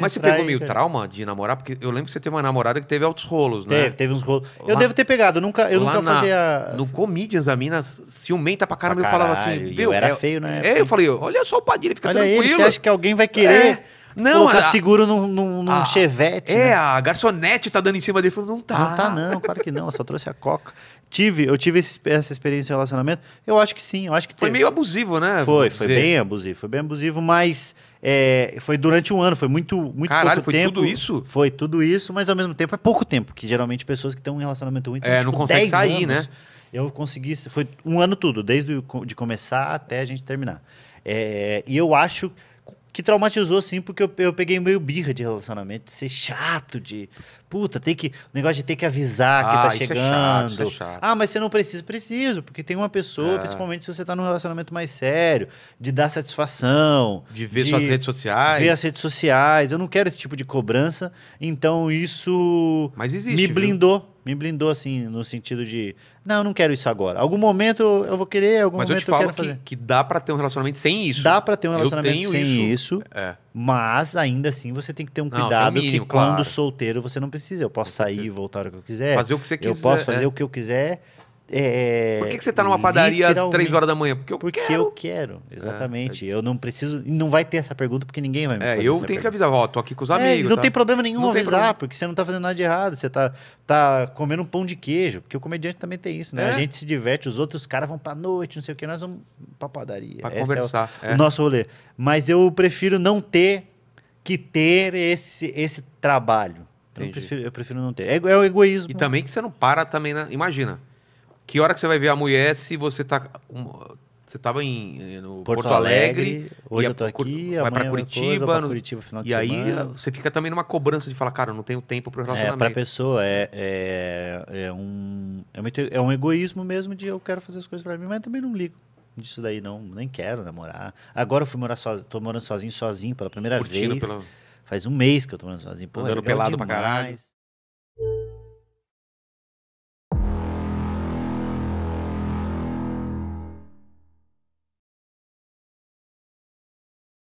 Mas você pegou meio trauma de namorar? Porque eu lembro que você teve uma namorada que teve altos rolos, né? Teve, teve uns rolos. Eu devo ter pegado, eu nunca, eu nunca na, fazia. No Comedians, a mina ciumenta pra caramba. Pra eu falava assim, viu? Eu era é, feio, né? É, eu falei, olha só o Padilha, fica olha tranquilo. Aí você acha que alguém vai querer? É. Não, Colocar a, seguro num, num, num a, ah, chevette. É, né? a garçonete tá dando em cima dele. Falou, não tá. Não tá, não, claro que não. Ela só trouxe a coca. Tive, eu tive esse, essa experiência de relacionamento. Eu acho que sim, eu acho que Foi meio abusivo, né? Foi, foi bem abusivo, foi bem abusivo, mas é, foi durante um ano, foi muito, muito Caralho, foi tempo. tudo isso? Foi tudo isso, mas ao mesmo tempo é pouco tempo, que geralmente pessoas que estão em um relacionamento muito É, tipo, não consegue sair, anos, né? Eu consegui, foi um ano tudo, desde de começar até a gente terminar. É, e eu acho que traumatizou, sim, porque eu, eu peguei meio birra de relacionamento, de ser chato, de. Puta, tem que. O negócio de ter que avisar que ah, tá chegando. É chato, é chato. Ah, mas você não precisa, preciso, porque tem uma pessoa, é. principalmente se você tá num relacionamento mais sério, de dar satisfação. De ver de suas redes sociais. Ver as redes sociais. Eu não quero esse tipo de cobrança. Então isso. Mas existe. Me blindou. Viu? me blindou assim, no sentido de, não, eu não quero isso agora. Algum momento eu vou querer, algum mas momento eu, te falo eu quero que, fazer. que dá para ter um relacionamento sem isso. Dá para ter um relacionamento sem isso, isso é. mas ainda assim você tem que ter um não, cuidado mínimo, que quando claro. solteiro você não precisa. Eu posso sair e voltar o que eu quiser. Fazer o que você quiser. Eu posso fazer é. o que eu quiser é, Por que, que você está numa padaria às três horas da manhã? Porque eu porque quero. eu quero, é, exatamente. É, eu não preciso. Não vai ter essa pergunta porque ninguém vai me É, eu tenho pergunta. que avisar, ó, tô aqui com os é, amigos. Não tá? tem problema nenhum não avisar, problema. porque você não está fazendo nada de errado. Você está tá comendo um pão de queijo, porque o comediante também tem isso, né? A é. gente se diverte, os outros caras vão pra noite, não sei o que, nós vamos pra padaria. Pra Essa conversar. É o, o nosso rolê. Mas eu prefiro não ter que ter esse, esse trabalho. Eu prefiro, eu prefiro, não ter. É, é o egoísmo. E também que você não para também, né? Imagina. Que hora que você vai ver a mulher se você tá. Você estava em, eh, no Porto, Porto Alegre, Alegre, hoje eu tô aqui, vai para Curitiba, coisa, no, Curitiba final de e semana. aí ah, você fica também numa cobrança de falar, cara, eu não tenho tempo para é, o relacionamento. É, para a pessoa é, é, é, um, é, muito, é um egoísmo mesmo de eu quero fazer as coisas para mim, mas também não ligo disso daí não, nem quero namorar. Agora eu fui morar sozinho, tô morando sozinho, sozinho pela primeira Curtindo vez. Pela... Faz um mês que eu tô morando sozinho. Pô, Andando é pelado demais. pra caralho.